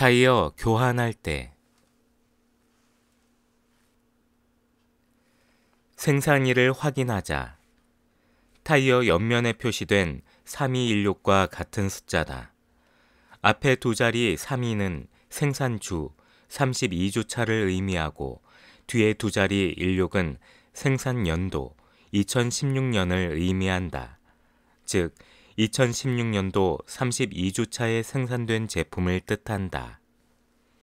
타이어 교환할 때 생산일을 확인하자 타이어 옆면에 표시된 3216과 같은 숫자다. 앞에 두 자리 32는 생산주 32주차를 의미하고 뒤에 두 자리 16은 생산 연도 2016년을 의미한다. 즉 2016년도 32주차에 생산된 제품을 뜻한다.